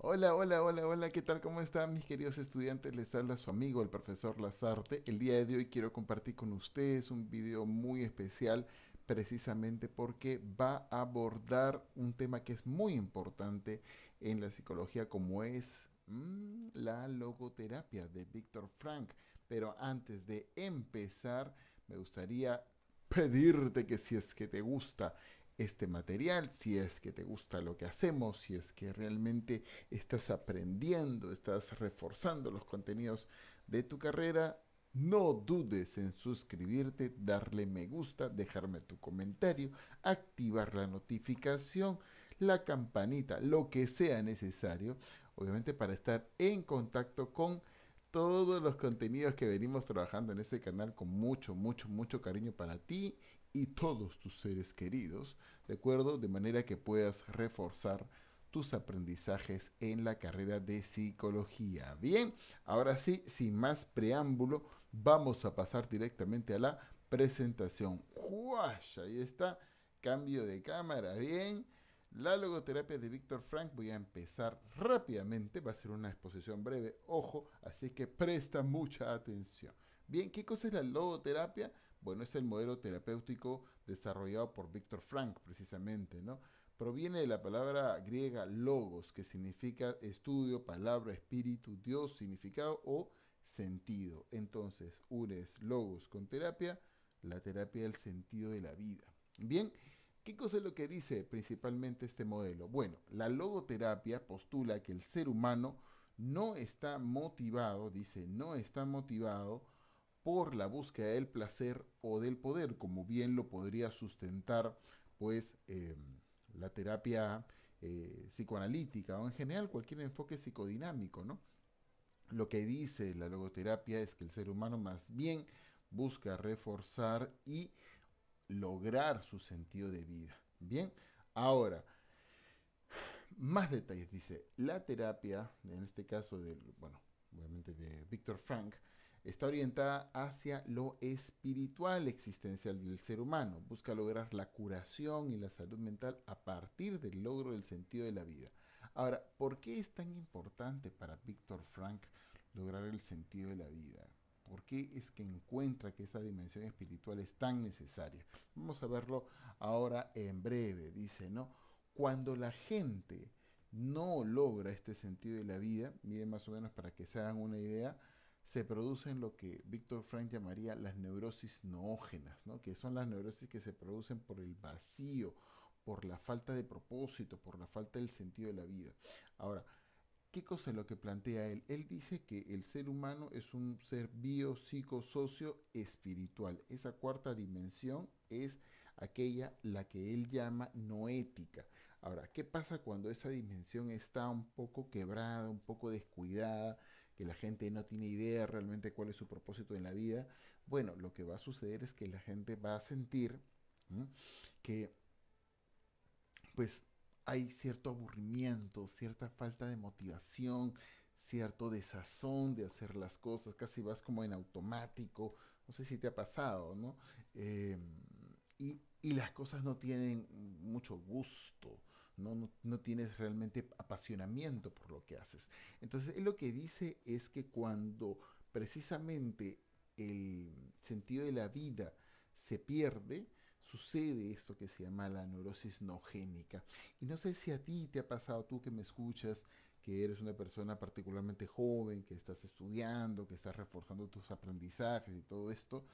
Hola, hola, hola, hola, ¿qué tal? ¿Cómo están mis queridos estudiantes? Les habla su amigo, el profesor Lazarte. El día de hoy quiero compartir con ustedes un video muy especial precisamente porque va a abordar un tema que es muy importante en la psicología como es mm, la logoterapia de Víctor Frank. Pero antes de empezar, me gustaría pedirte que si es que te gusta este material, si es que te gusta lo que hacemos, si es que realmente estás aprendiendo, estás reforzando los contenidos de tu carrera, no dudes en suscribirte, darle me gusta, dejarme tu comentario, activar la notificación, la campanita, lo que sea necesario, obviamente para estar en contacto con todos los contenidos que venimos trabajando en este canal con mucho, mucho, mucho cariño para ti y todos tus seres queridos, ¿de acuerdo? De manera que puedas reforzar tus aprendizajes en la carrera de psicología. Bien, ahora sí, sin más preámbulo, vamos a pasar directamente a la presentación. ¡guaya! Ahí está, cambio de cámara, bien. La logoterapia de Víctor Frank, voy a empezar rápidamente, va a ser una exposición breve, ojo, así que presta mucha atención. Bien, ¿qué cosa es la logoterapia? Bueno, es el modelo terapéutico desarrollado por Víctor Frank, precisamente, ¿no? Proviene de la palabra griega logos, que significa estudio, palabra, espíritu, Dios, significado o sentido. Entonces, Ures logos con terapia, la terapia del sentido de la vida. Bien, ¿Qué cosa es lo que dice principalmente este modelo? Bueno, la logoterapia postula que el ser humano no está motivado, dice, no está motivado por la búsqueda del placer o del poder, como bien lo podría sustentar pues eh, la terapia eh, psicoanalítica o en general cualquier enfoque psicodinámico, ¿no? Lo que dice la logoterapia es que el ser humano más bien busca reforzar y lograr su sentido de vida. Bien, ahora, más detalles, dice la terapia, en este caso bueno, obviamente de Víctor Frank, Está orientada hacia lo espiritual existencial del ser humano. Busca lograr la curación y la salud mental a partir del logro del sentido de la vida. Ahora, ¿por qué es tan importante para Víctor Frank lograr el sentido de la vida? ¿Por qué es que encuentra que esa dimensión espiritual es tan necesaria? Vamos a verlo ahora en breve. Dice, ¿no? Cuando la gente no logra este sentido de la vida, miren más o menos para que se hagan una idea, se producen lo que Víctor Frank llamaría las neurosis noógenas, ¿no? que son las neurosis que se producen por el vacío, por la falta de propósito, por la falta del sentido de la vida. Ahora, ¿qué cosa es lo que plantea él? Él dice que el ser humano es un ser bio, psico, espiritual. Esa cuarta dimensión es aquella la que él llama noética. Ahora, ¿qué pasa cuando esa dimensión está un poco quebrada, un poco descuidada? que la gente no tiene idea realmente cuál es su propósito en la vida, bueno, lo que va a suceder es que la gente va a sentir que pues hay cierto aburrimiento, cierta falta de motivación, cierto desazón de hacer las cosas, casi vas como en automático, no sé si te ha pasado, ¿no? Eh, y, y, las cosas no tienen mucho gusto, ¿no? tienes realmente apasionamiento por lo que haces. Entonces, él lo que dice es que cuando precisamente el sentido de la vida se pierde, sucede esto que se llama la neurosis nogénica. Y no sé si a ti te ha pasado, tú que me escuchas, que eres una persona particularmente joven, que estás estudiando, que estás reforzando tus aprendizajes y todo esto,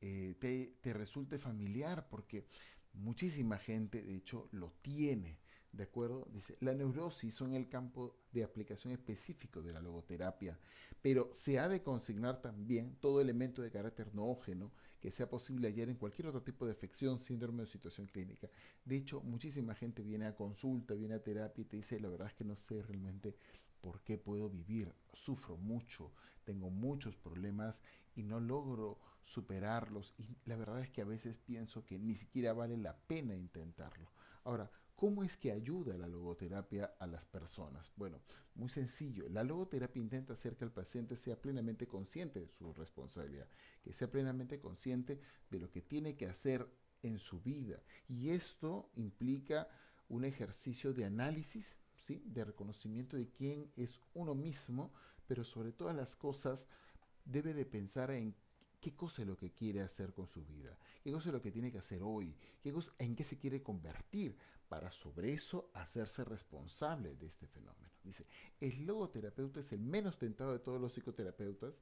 eh, te, te resulte familiar porque muchísima gente, de hecho, lo tiene. ¿De acuerdo? Dice, la neurosis son el campo de aplicación específico de la logoterapia, pero se ha de consignar también todo elemento de carácter noógeno que sea posible hallar en cualquier otro tipo de afección, síndrome o situación clínica. De hecho, muchísima gente viene a consulta, viene a terapia y te dice, la verdad es que no sé realmente por qué puedo vivir, sufro mucho, tengo muchos problemas y no logro superarlos y la verdad es que a veces pienso que ni siquiera vale la pena intentarlo. Ahora, ¿Cómo es que ayuda la logoterapia a las personas? Bueno, muy sencillo. La logoterapia intenta hacer que el paciente sea plenamente consciente de su responsabilidad, que sea plenamente consciente de lo que tiene que hacer en su vida. Y esto implica un ejercicio de análisis, ¿sí? de reconocimiento de quién es uno mismo, pero sobre todas las cosas debe de pensar en qué cosa es lo que quiere hacer con su vida, qué cosa es lo que tiene que hacer hoy, en qué se quiere convertir para sobre eso hacerse responsable de este fenómeno. Dice, el logoterapeuta es el menos tentado de todos los psicoterapeutas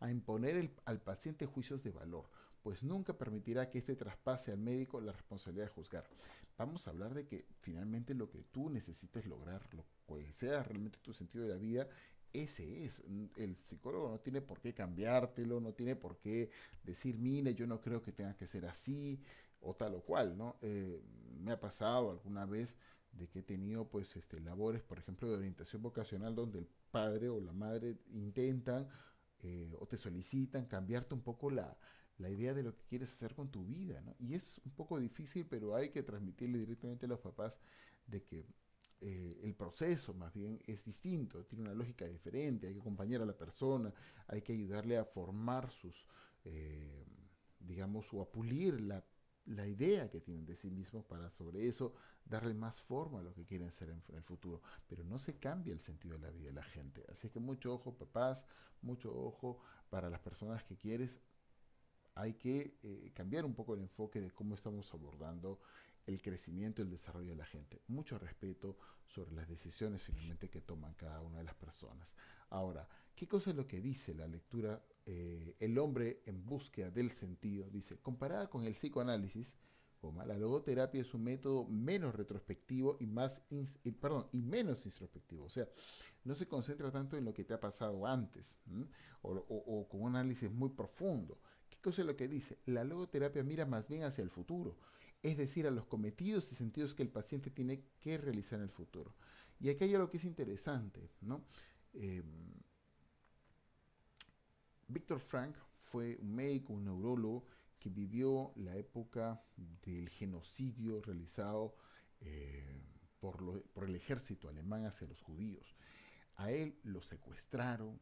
a imponer al paciente juicios de valor, pues nunca permitirá que este traspase al médico la responsabilidad de juzgar. Vamos a hablar de que finalmente lo que tú necesitas lograr, lo que sea realmente tu sentido de la vida, ese es. El psicólogo no tiene por qué cambiártelo, no tiene por qué decir, mire, yo no creo que tenga que ser así, o tal o cual, ¿no? Eh, me ha pasado alguna vez de que he tenido pues este, labores, por ejemplo, de orientación vocacional donde el padre o la madre intentan eh, o te solicitan cambiarte un poco la, idea de lo que quieres hacer con tu vida, ¿no? Y es un poco difícil, pero hay que transmitirle directamente a los papás de que eh, el proceso más bien es distinto, tiene una lógica diferente, hay que acompañar a la persona, hay que ayudarle a formar sus, digamos, o a pulir la la idea que tienen de sí mismos para sobre eso darle más forma a lo que quieren ser en, el futuro. Pero no se cambia el sentido de la vida de la gente. Así que mucho ojo, papás, mucho ojo para las personas que quieres. Hay que eh, cambiar un poco el enfoque de cómo estamos abordando el crecimiento y el desarrollo de la gente. Mucho respeto sobre las decisiones finalmente que toman cada una de las personas. Ahora, ¿qué cosa es lo que dice la lectura eh, el hombre en búsqueda del sentido, dice, comparada con el psicoanálisis, la logoterapia es un método menos retrospectivo y, más perdón, y menos introspectivo. O sea, no se concentra tanto en lo que te ha pasado antes o, con un análisis muy profundo. ¿Qué cosa es lo que dice? La logoterapia mira más bien hacia el futuro, es decir, a los cometidos y sentidos que el paciente tiene que realizar en el futuro. Y aquí hay algo que es interesante, ¿no? Em, Víctor Frank fue un médico, un neurólogo que vivió la época del genocidio realizado eh, por, el ejército alemán hacia los judíos. A él lo secuestraron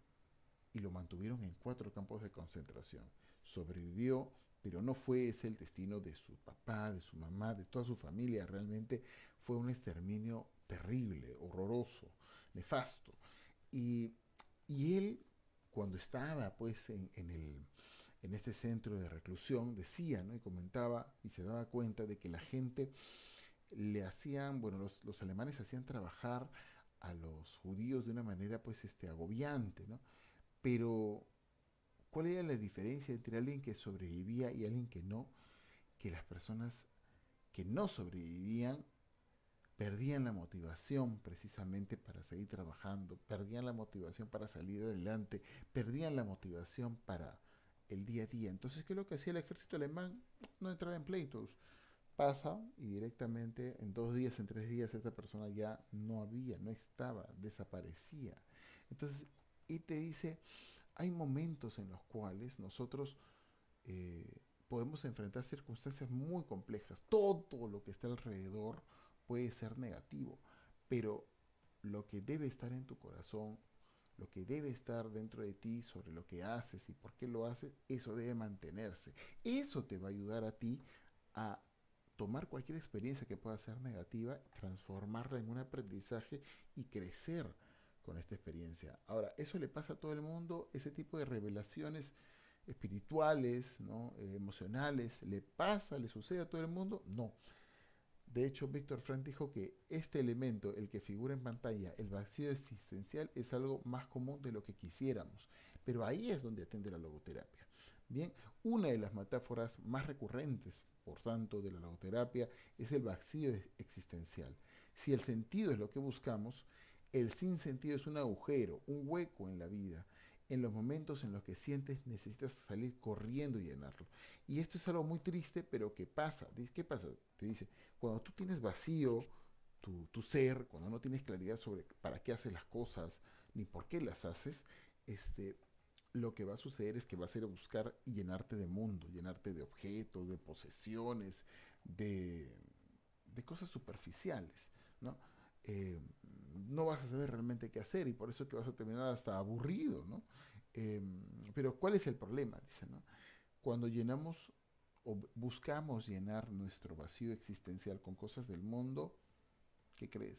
y lo mantuvieron en cuatro campos de concentración. Sobrevivió, pero no fue ese el destino de su papá, de su mamá, de toda su familia. Realmente fue un exterminio terrible, horroroso, nefasto. y él cuando estaba pues en, este centro de reclusión, decía ¿no? y comentaba y se daba cuenta de que la gente le hacían, bueno, los, alemanes hacían trabajar a los judíos de una manera pues este, agobiante, ¿no? Pero, ¿cuál era la diferencia entre alguien que sobrevivía y alguien que no? Que las personas que no sobrevivían perdían la motivación precisamente para seguir trabajando, perdían la motivación para salir adelante, perdían la motivación para el día a día. Entonces, ¿qué es lo que hacía el ejército alemán? No entraba en pleitos. Pasa y directamente en dos días, en tres días, esta persona ya no había, no estaba, desaparecía. Entonces, y te dice, hay momentos en los cuales nosotros eh, podemos enfrentar circunstancias muy complejas. Todo lo que está alrededor puede ser negativo, pero lo que debe estar en tu corazón, lo que debe estar dentro de ti sobre lo que haces y por qué lo haces, eso debe mantenerse. Eso te va a ayudar a ti a tomar cualquier experiencia que pueda ser negativa, transformarla en un aprendizaje y crecer con esta experiencia. Ahora, eso le pasa a todo el mundo, ese tipo de revelaciones espirituales, ¿no? Eh, emocionales, le pasa, le sucede a todo el mundo, no. De hecho, Víctor Frank dijo que este elemento, el que figura en pantalla, el vacío existencial, es algo más común de lo que quisiéramos. Pero ahí es donde atende la logoterapia. Bien, una de las metáforas más recurrentes, por tanto, de la logoterapia es el vacío existencial. Si el sentido es lo que buscamos, el sinsentido es un agujero, un hueco en la vida en los momentos en los que sientes necesitas salir corriendo y llenarlo. Y esto es algo muy triste, pero ¿qué pasa? ¿Qué pasa? Te dice, cuando tú tienes vacío tu, ser, cuando no tienes claridad sobre para qué haces las cosas, ni por qué las haces, este, lo que va a suceder es que vas a ir a buscar y llenarte de mundo, llenarte de objetos, de posesiones, de, cosas superficiales, ¿no? Eh, no vas a saber realmente qué hacer y por eso que vas a terminar hasta aburrido, ¿no? Em, pero ¿cuál es el problema? Dice, ¿no? Cuando llenamos o buscamos llenar nuestro vacío existencial con cosas del mundo, ¿qué crees?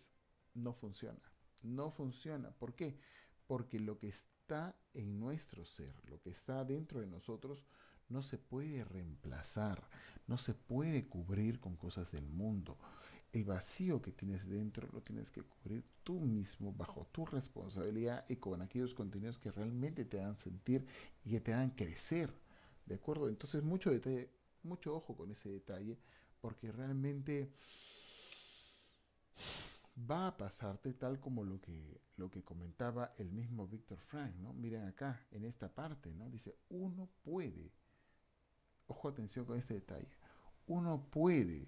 No funciona. No funciona. ¿Por qué? Porque lo que está en nuestro ser, lo que está dentro de nosotros, no se puede reemplazar, no se puede cubrir con cosas del mundo el vacío que tienes dentro lo tienes que cubrir tú mismo bajo tu responsabilidad y con aquellos contenidos que realmente te hagan sentir y que te hagan crecer. ¿De acuerdo? Entonces mucho detalle, mucho ojo con ese detalle porque realmente va a pasarte tal como lo que, lo que comentaba el mismo Víctor Frank, ¿no? Miren acá, en esta parte, ¿no? Dice, uno puede, ojo atención con este detalle, uno puede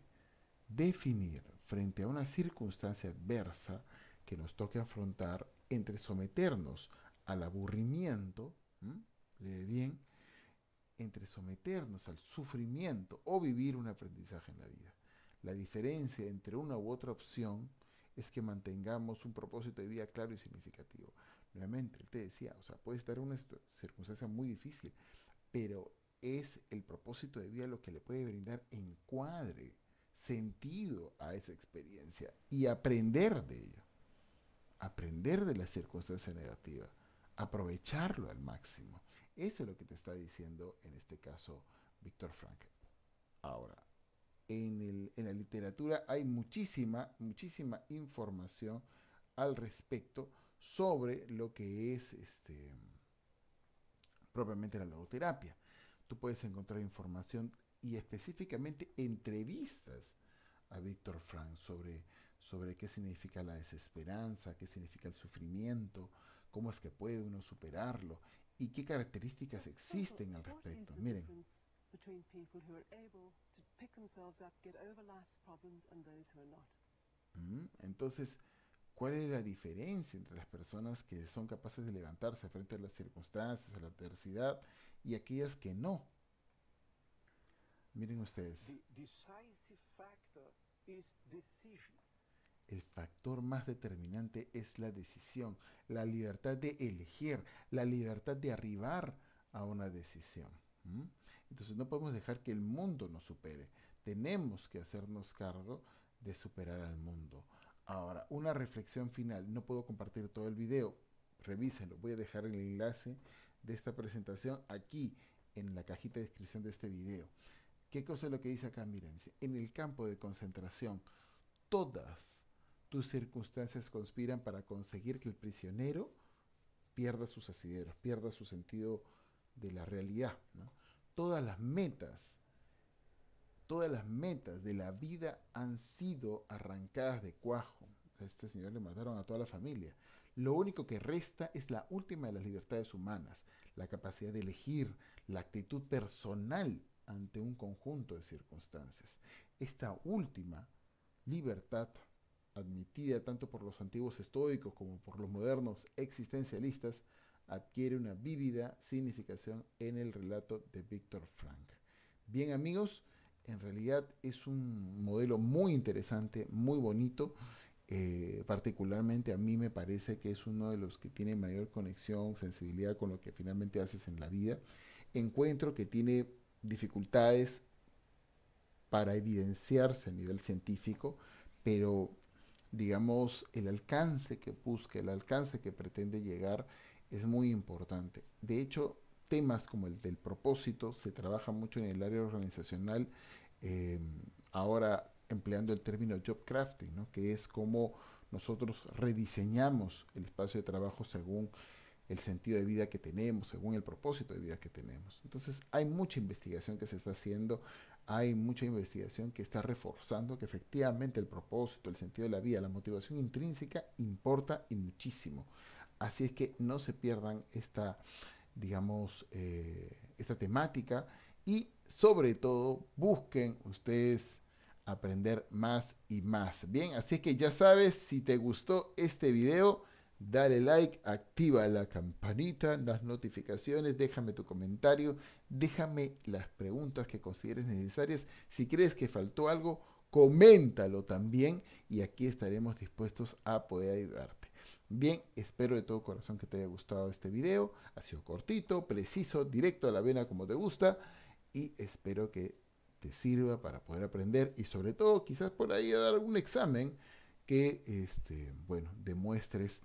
definir frente a una circunstancia adversa que nos toque afrontar entre someternos al aburrimiento, le bien, entre someternos al sufrimiento o vivir un aprendizaje en la vida. La diferencia entre una u otra opción es que mantengamos un propósito de vida claro y significativo. Nuevamente, él te decía, o sea, puede estar en una circunstancia muy difícil, pero es el propósito de vida lo que le puede brindar encuadre sentido a esa experiencia y aprender de ello. Aprender de la circunstancia negativa, aprovecharlo al máximo. Eso es lo que te está diciendo en este caso Víctor Frank. Ahora, en, en, la literatura hay muchísima, muchísima información al respecto sobre lo que es este, propiamente la logoterapia. Tú puedes encontrar información y específicamente entrevistas a Víctor Frank sobre, sobre qué significa la desesperanza, qué significa el sufrimiento, cómo es que puede uno superarlo y qué características existen al respecto. Miren. Entonces, ¿cuál es la diferencia entre las personas que son capaces de levantarse frente a las circunstancias, a la adversidad y aquellas que no? Miren ustedes. El factor más determinante es la decisión, la libertad de elegir, la libertad de arribar a una decisión. Entonces no podemos dejar que el mundo nos supere. Tenemos que hacernos cargo de superar al mundo. Ahora, una reflexión final. No puedo compartir todo el video. Revísenlo. Voy a dejar el enlace de esta presentación aquí en la cajita de descripción de este video. ¿Qué cosa es lo que dice acá? Miren, en el campo de concentración, todas tus circunstancias conspiran para conseguir que el prisionero pierda sus asideros, pierda su sentido de la realidad. Todas las metas, todas las metas de la vida han sido arrancadas de cuajo. A este señor le mataron a toda la familia. Lo único que resta es la última de las libertades humanas, la capacidad de elegir, la actitud personal ante un conjunto de circunstancias. Esta última libertad admitida tanto por los antiguos estoicos como por los modernos existencialistas, adquiere una vívida significación en el relato de Víctor Frank. Bien amigos, en realidad es un modelo muy interesante, muy bonito. Eh, particularmente a mí me parece que es uno de los que tiene mayor conexión, sensibilidad con lo que finalmente haces en la vida. Encuentro que tiene dificultades para evidenciarse a nivel científico, pero digamos el alcance que busca, el alcance que pretende llegar es muy importante. De hecho, temas como el del propósito se trabaja mucho en el área organizacional, em, ahora empleando el término job crafting, que es como nosotros rediseñamos el espacio de trabajo según el sentido de vida que tenemos, según el propósito de vida que tenemos. Entonces hay mucha investigación que se está haciendo, hay mucha investigación que está reforzando que efectivamente el propósito, el sentido de la vida, la motivación intrínseca importa y muchísimo. Así es que no se pierdan esta, digamos, eh, esta temática y sobre todo busquen ustedes aprender más y más. Bien, así es que ya sabes, si te gustó este video, Dale like, activa la campanita, las notificaciones, déjame tu comentario, déjame las preguntas que consideres necesarias. Si crees que faltó algo, coméntalo también y aquí estaremos dispuestos a poder ayudarte. Bien, espero de todo corazón que te haya gustado este video. Ha sido cortito, preciso, directo a la vena como te gusta y espero que te sirva para poder aprender y sobre todo quizás por ahí a dar algún examen que, este, bueno, demuestres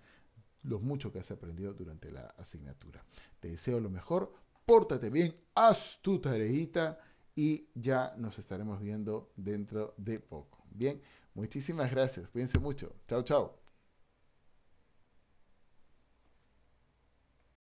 lo mucho que has aprendido durante la asignatura. Te deseo lo mejor, pórtate bien, haz tu tareita y ya nos estaremos viendo dentro de poco. Bien, muchísimas gracias, cuídense mucho. Chao, chao.